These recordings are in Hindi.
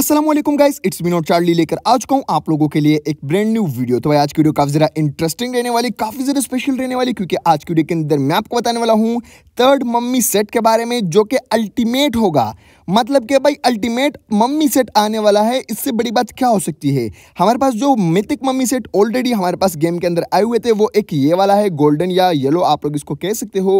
असलम गाइस इट्स मिनोट चार्ली लेकर आज चुका हूँ आप लोगों के लिए एक ब्रांड न्यू वीडियो तो भाई आज की वीडियो काफ़ी ज़रा इंटरेस्टिंग रहने वाली काफ़ी ज़रा स्पेशल रहने वाली क्योंकि आज की वीडियो के अंदर मैं आपको बताने वाला हूँ थर्ड मम्मी सेट के बारे में जो कि अल्टीमेट होगा मतलब कि भाई अल्टीमेट मम्मी सेट आने वाला है इससे बड़ी बात क्या हो सकती है हमारे पास जो मिथिक मम्मी सेट ऑलरेडी हमारे पास गेम के अंदर आए हुए थे वो एक ये वाला है गोल्डन या येलो आप लोग इसको कह सकते हो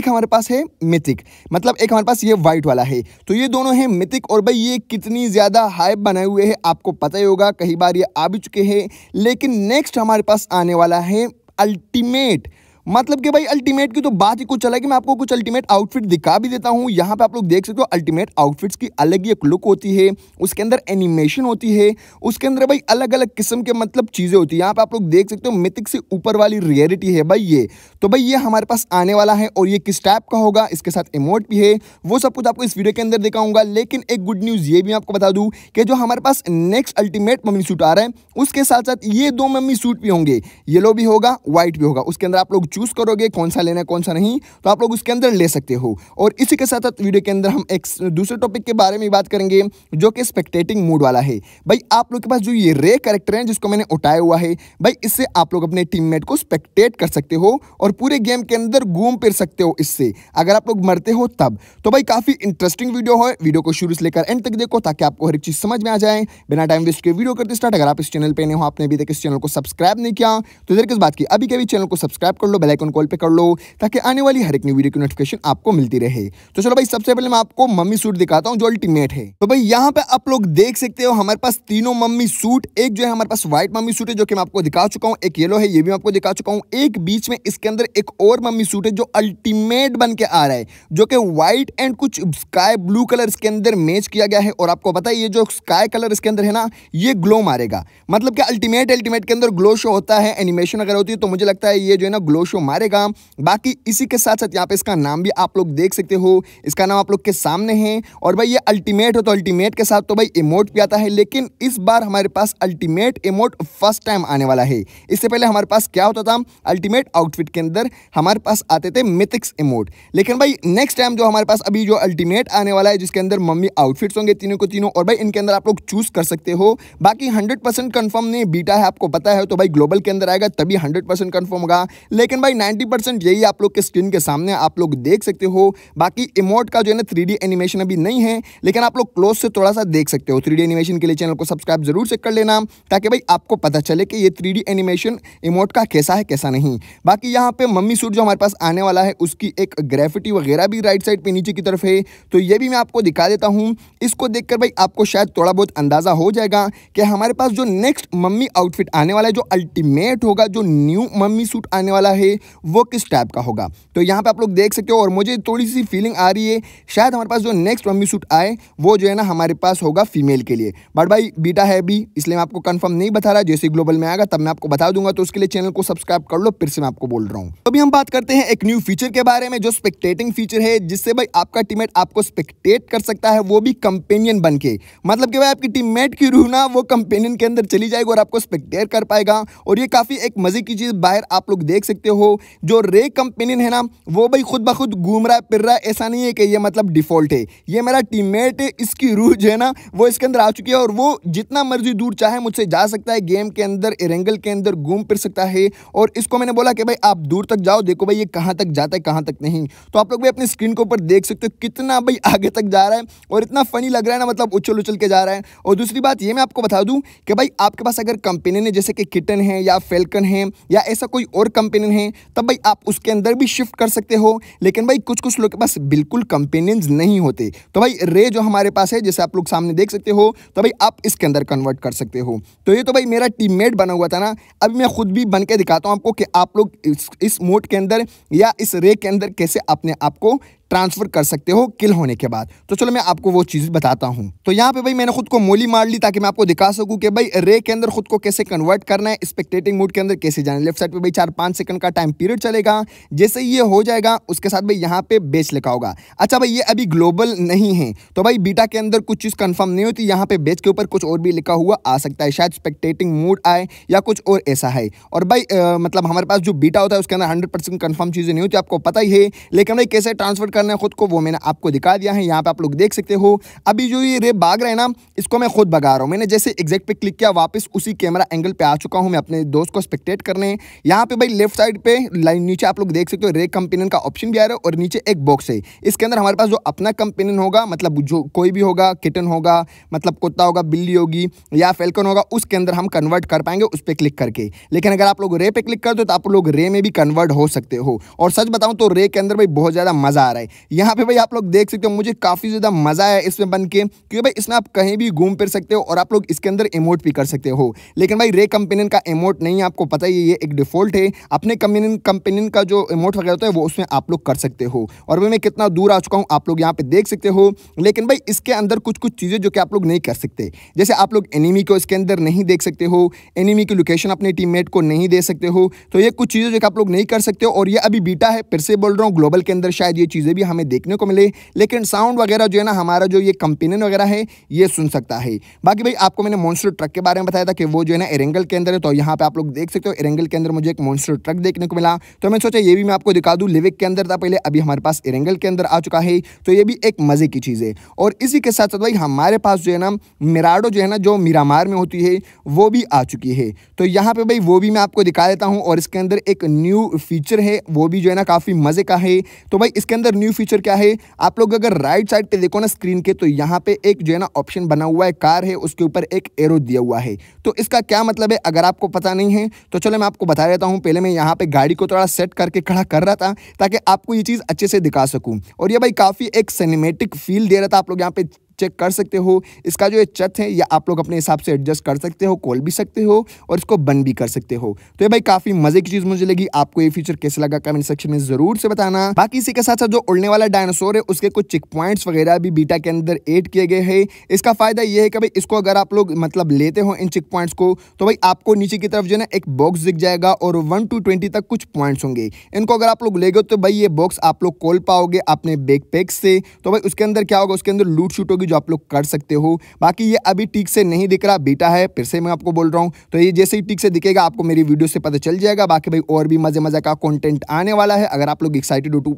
एक हमारे पास है मिथिक मतलब एक हमारे पास ये वाइट वाला है तो ये दोनों है मिथिक और भाई ये कितनी ज़्यादा ज़्यादा हाइप बनाए हुए हैं आपको पता ही होगा कई बार ये आ भी चुके हैं लेकिन नेक्स्ट हमारे पास आने वाला है अल्टीमेट मतलब कि भाई अल्टीमेट की तो बात ही कुछ अलग है मैं आपको कुछ अल्टीमेट आउटफिट दिखा भी देता हूँ यहाँ पे आप लोग देख सकते हो अल्टीमेट आउटफिट्स की अलग ही एक लुक होती है उसके अंदर एनिमेशन होती है उसके अंदर भाई अलग अलग किस्म के मतलब चीज़ें होती है यहाँ पे आप लोग देख सकते हो मिथिक से ऊपर वाली रियलिटी है भाई ये तो भाई ये हमारे पास आने वाला है और ये किस टाइप का होगा इसके साथ इमोट भी है वो सब कुछ आपको इस वीडियो के अंदर दिखाऊंगा लेकिन एक गुड न्यूज़ ये भी आपको बता दूँ कि जो हमारे पास नेक्स्ट अल्टीमेट मम्मी सूट आ रहा है उसके साथ साथ ये दो मम्मी सूट भी होंगे येलो भी होगा व्हाइट भी होगा उसके अंदर आप लोग चूज़ करोगे कौन सा लेना है कौन सा नहीं तो आप लोग उसके अंदर ले सकते हो और इसी के साथ साथ वीडियो के अंदर हम एक दूसरे टॉपिक के बारे में बात करेंगे जो कि स्पेक्टेटिंग मूड वाला है भाई आप लोग के पास जो ये रे करेक्टर है जिसको मैंने उठाया हुआ है भाई इससे आप लोग अपने टीम को स्पेक्टेट कर सकते हो और पूरे गेम के अंदर घूम फिर सकते हो इससे अगर आप लोग मरते हो तब तो भाई काफ़ी इंटरेस्टिंग वीडियो है वीडियो को शुरू से लेकर एंड तक देखो ताकि आपको हर एक चीज़ समझ में आ जाए बिना टाइम वेस्ट के वीडियो करते स्टार्ट अगर आप इस चैनल पर नहीं हो आपने अभी तक इस चैनल को सब्सक्राइब नहीं किया तो इधर किस बात की अभी कभी चैनल को सब्सक्राइब कर लो बेलाइकन कॉल पर कर लो ताकि आने वाली हर एक नई वीडियो की नोटिफिकेशन आपको मिलती रहे तो चलो भाई सबसे पहले मैं आपको मम्मी सूट दिखाता हूँ जो अल्टीमेट है तो भाई यहाँ पे आप लोग देख सकते हो हमारे पास तीनों मम्मी सूट एक जो है हमारे पास व्हाइट मम्मी सूट है जो कि मैं आपको दिखा चुका हूँ एक येलो है ये भी मैं आपको दिखा चुका हूँ एक बीच में इसके अंदर एक और मम्मी सूट है जो अल्टीमेट बन के आ रहा है जो कि व्हाइट एंड कुछ स्काई ब्लू कलर इसके अंदर मैच किया गया है और आपको पता है ये जो स्काई कलर इसके अंदर है ना ये ग्लो मारेगा मतलब कि अल्टीमेट अल्टीमेट के अंदर ग्लो शो होता है एनिमेशन अगर होती है तो मुझे लगता है ये जो है ना ग्लो जोशो मारेगा बाकी इसी के साथ साथ यहाँ पे इसका नाम भी आप लोग देख सकते हो इसका नाम आप लोग के सामने है और भाई ये अल्टीमेट हो तो अल्टीमेट के साथ तो भाई इमोट भी आता है लेकिन इस बार हमारे पास अल्टीमेट इमोट फर्स्ट टाइम आने वाला है इससे पहले हमारे पास क्या होता था अल्टीमेट आउटफिट के अंदर हमारे पास आते थे मिथिक्स इमोट लेकिन भाई नेक्स्ट टाइम जो हमारे पास अभी जो अल्टीमेट आने वाला है जिसके अंदर मम्मी आउटफिट्स होंगे तीनों को तीनों और भाई इनके अंदर आप लोग चूज कर सकते हो बाकी हंड्रेड परसेंट कन्फर्म नहीं बीटा है आपको पता है तो भाई ग्लोबल के अंदर आएगा तभी हंड्रेड परसेंट कन्फर्म होगा लेकिन लेकिन भाई 90 परसेंट यही आप लोग के स्क्रीन के सामने आप लोग देख सकते हो बाकी इमोट का जो है ना थ्री एनिमेशन अभी नहीं है लेकिन आप लोग क्लोज से थोड़ा सा देख सकते हो थ्री एनिमेशन के लिए चैनल को सब्सक्राइब जरूर से कर लेना ताकि भाई आपको पता चले कि ये थ्री एनिमेशन इमोट का कैसा है कैसा नहीं बाकी यहाँ पे मम्मी सूट जो हमारे पास आने वाला है उसकी एक ग्रेफिटी वगैरह भी राइट साइड पे नीचे की तरफ है तो ये भी मैं आपको दिखा देता हूँ इसको देखकर भाई आपको शायद थोड़ा बहुत अंदाज़ा हो जाएगा कि हमारे पास जो नेक्स्ट मम्मी आउटफिट आने वाला है जो अल्टीमेट होगा जो न्यू मम्मी सूट आने वाला है वो किस टाइप का होगा तो यहाँ पे आप लोग देख सकते हो और मुझे थोड़ी सी फीलिंग आ रही है शायद हमारे पास जो नेक्स्ट मम्मी सूट आए वो जो है ना हमारे पास होगा फीमेल के लिए बट भाई बीटा है भी इसलिए मैं आपको कन्फर्म नहीं बता रहा जैसे ग्लोबल में आएगा तब मैं आपको बता दूंगा तो उसके लिए चैनल को सब्सक्राइब कर लो फिर से मैं आपको बोल रहा हूँ अभी हम बात करते हैं एक न्यू फीचर के बारे में जो स्पेक्टेटिंग फीचर है जिससे भाई आपका टीममेट आपको स्पेक्टेट कर सकता है वो भी कंपेनियन बन के मतलब कि भाई आपकी टीममेट की रूह ना वो कंपेनियन के अंदर चली जाएगी और आपको स्पेक्टेट कर पाएगा और ये काफ़ी एक मज़े की चीज़ बाहर आप लोग देख सकते हो हो जो रे कंपेनियन है ना वो भाई खुद ब खुद घूम रहा है फिर रहा है ऐसा नहीं है कि ये मतलब डिफ़ॉल्ट है ये मेरा टीममेट है इसकी रूह जो है ना वो इसके अंदर आ चुकी है और वो जितना मर्जी दूर चाहे मुझसे जा सकता है गेम के अंदर एरेंगल के अंदर घूम फिर सकता है और इसको मैंने बोला कि भाई आप दूर तक जाओ देखो भाई ये कहाँ तक जाता है कहाँ तक नहीं तो आप लोग भी अपनी स्क्रीन के ऊपर देख सकते हो कितना भाई आगे तक जा रहा है और इतना फ़नी लग रहा है ना मतलब उछल उछल के जा रहा है और दूसरी बात ये मैं आपको बता दूँ कि भाई आपके पास अगर कंपेनियन है जैसे कि किटन है या फेल्कन है या ऐसा कोई और कंपेनियन है हैं तब भाई आप उसके अंदर भी शिफ्ट कर सकते हो लेकिन भाई कुछ कुछ लोग के पास बिल्कुल कंपेनियंस नहीं होते तो भाई रे जो हमारे पास है जैसे आप लोग सामने देख सकते हो तो भाई आप इसके अंदर कन्वर्ट कर सकते हो तो ये तो भाई मेरा टीममेट बना हुआ था ना अभी मैं खुद भी बन के दिखाता हूँ आपको कि आप लोग इस, इस मोड के अंदर या इस रे के अंदर कैसे अपने आप को ट्रांसफ़र कर सकते हो किल होने के बाद तो चलो मैं आपको वो चीज़ बताता हूँ तो यहाँ पे भाई मैंने खुद को मोली मार ली ताकि मैं आपको दिखा सकूँ कि भाई रे के अंदर खुद को कैसे कन्वर्ट करना है स्पेक्टेटिंग मूड के अंदर कैसे जाना लेफ्ट साइड पर भाई चार पाँच सेकंड का टाइम पीरियड चलेगा जैसे ये हो जाएगा उसके साथ भाई यहाँ पे बेच लिखा होगा अच्छा भाई ये अभी ग्लोबल नहीं है तो भाई बीटा के अंदर कुछ चीज़ कन्फर्म नहीं होती यहाँ पे बेच के ऊपर कुछ और भी लिखा हुआ आ सकता है शायद स्पेक्टेटिंग मूड आए या कुछ और ऐसा है और भाई मतलब हमारे पास जो बीटा होता है उसके अंदर हंड्रेड परसेंट कन्फर्म चीज़ें नहीं होती आपको पता ही है लेकिन भाई कैसे ट्रांसफर करना है ख़ुद को वो मैंने आपको दिखा दिया है यहाँ पे आप लोग देख सकते हो अभी जो ये रेप भाग रहा है ना इसको मैं खुद भगा रहा हूँ मैंने जैसे एग्जैक्ट पे क्लिक किया वापस उसी कैमरा एंगल पे आ चुका हूँ मैं अपने दोस्त को स्पेक्टेट करने यहाँ पे भाई लेफ्ट साइड पे लाइन नीचे आप लोग देख सकते हो रेक कंपेनियन का ऑप्शन भी आ रहा है और नीचे एक बॉक्स है इसके अंदर हमारे पास जो अपना कंपेनियन होगा मतलब जो कोई भी होगा किटन होगा मतलब कुत्ता होगा बिल्ली होगी या फेल्कन होगा उसके अंदर हम कन्वर्ट कर पाएंगे उस पर क्लिक करके लेकिन अगर आप लोग रे पे क्लिक कर दो तो आप लोग रे में भी कन्वर्ट हो सकते हो और सच बताऊं तो रे के अंदर भाई बहुत ज़्यादा मज़ा आ रहा है यहाँ पे भाई आप लोग देख सकते हो मुझे काफ़ी ज़्यादा मज़ा आया इसमें बन के क्योंकि भाई इसमें आप कहीं भी घूम फिर सकते हो और आप लोग इसके अंदर इमोट भी कर सकते हो लेकिन भाई रे कंपेनियन का इमोट नहीं है आपको पता ही ये एक डिफ़ॉल्ट है अपने कंपेनियन कंपेनियन का जो इमोट वगैरह होता है वो उसमें आप लोग कर सकते हो और भाई मैं कितना दूर आ चुका हूँ आप लोग यहाँ पर देख सकते हो लेकिन भाई इसके अंदर कुछ कुछ चीज़ें जो कि आप लोग नहीं कर सकते जैसे आप लोग एनिमी को इसके अंदर नहीं देख सकते हो एनिमी की लोकेशन अपने टीम को नहीं दे सकते हो तो ये कुछ चीज़ें जो कि आप लोग नहीं कर सकते हो और ये अभी बीटा है फिर से बोल रहा हूँ ग्लोबल के अंदर शायद ये चीज़ें भी भी हमें देखने को मिले लेकिन साउंड वगैरह जो है ना हमारा जो ये कंपेनियन वगैरह है ये सुन सकता है बाकी भाई आपको मैंने मॉन्स्टर ट्रक के बारे में बताया था कि वो जो है ना एरेंगल के अंदर है तो यहाँ पे आप लोग देख सकते हो एरेंगल के अंदर मुझे एक मॉन्स्टर ट्रक देखने को मिला तो मैंने सोचा ये भी मैं आपको दिखा दूँ लिविक के अंदर था पहले अभी हमारे पास एरेंगल के अंदर आ चुका है तो ये भी एक मज़े की चीज़ है और इसी के साथ साथ भाई हमारे पास जो है ना मिराडो जो है ना जो मीरामार में होती है वो भी आ चुकी है तो यहाँ पर भाई वो भी मैं आपको दिखा देता हूँ और इसके अंदर एक न्यू फीचर है वो भी जो है ना काफ़ी मज़े का है तो भाई इसके अंदर न्यू फीचर क्या है आप लोग अगर राइट साइड पे देखो ना स्क्रीन के तो यहाँ पे एक जो है ना ऑप्शन बना हुआ है कार है उसके ऊपर एक एरो दिया हुआ है तो इसका क्या मतलब है अगर आपको पता नहीं है तो चलो मैं आपको बता देता हूँ पहले मैं यहाँ पे गाड़ी को थोड़ा सेट करके खड़ा कर रहा था ताकि आपको ये चीज़ अच्छे से दिखा सकूँ और ये भाई काफ़ी एक सिनेमेटिक फील दे रहा था आप लोग यहाँ पे चेक कर सकते हो इसका जो ये चथ है या आप लोग अपने हिसाब से एडजस्ट कर सकते हो खोल भी सकते हो और इसको बंद भी कर सकते हो तो ये भाई काफी मजे की चीज मुझे लगी आपको ये फीचर कैसे लगा कमेंट सेक्शन में जरूर से बताना बाकी इसी के साथ साथ जो उड़ने वाला डायनासोर है उसके कुछ चेक पॉइंट्स वगैरह भी बीटा के अंदर एड किए गए है इसका फायदा यह है कि भाई इसको अगर आप लोग मतलब लेते हो इन चेक पॉइंट्स को तो भाई आपको नीचे की तरफ जो है ना एक बॉक्स दिख जाएगा और वन टू ट्वेंटी तक कुछ पॉइंट्स होंगे इनको अगर आप लोग ले तो भाई ये बॉक्स आप लोग कॉल पाओगे अपने बैग पैक से तो भाई उसके अंदर क्या होगा उसके अंदर लूट शूट होगी जो आप लोग कर सकते हो बाकी ये अभी ठीक से नहीं दिख रहा बीटा है फिर से मैं आपको बोल रहा हूँ तो ये जैसे ही ठीक से दिखेगा आपको मेरी वीडियो से पता चल जाएगा बाकी भाई और भी मजे मजा का कॉन्टेंट आने वाला है अगर आप लोग एक्साइटेड हो टू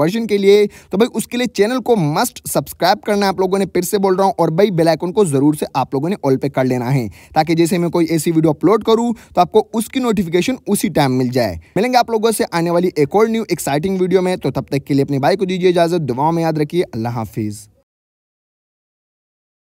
वर्जन के लिए तो भाई उसके लिए चैनल को मस्ट सब्सक्राइब करना आप लोगों ने फिर से बोल रहा हूँ और भाई बेलाइकन को जरूर से आप लोगों ने ऑल पे कर लेना है ताकि जैसे मैं कोई ऐसी वीडियो अपलोड करूँ तो आपको उसकी नोटिफिकेशन उसी टाइम मिल जाए मिलेंगे आप लोगों से आने वाली एक और न्यू एक्साइटिंग वीडियो में तो तब तक के लिए अपने भाई को दीजिए इजाजत दुआओं में याद रखिए अल्लाह हाफिज़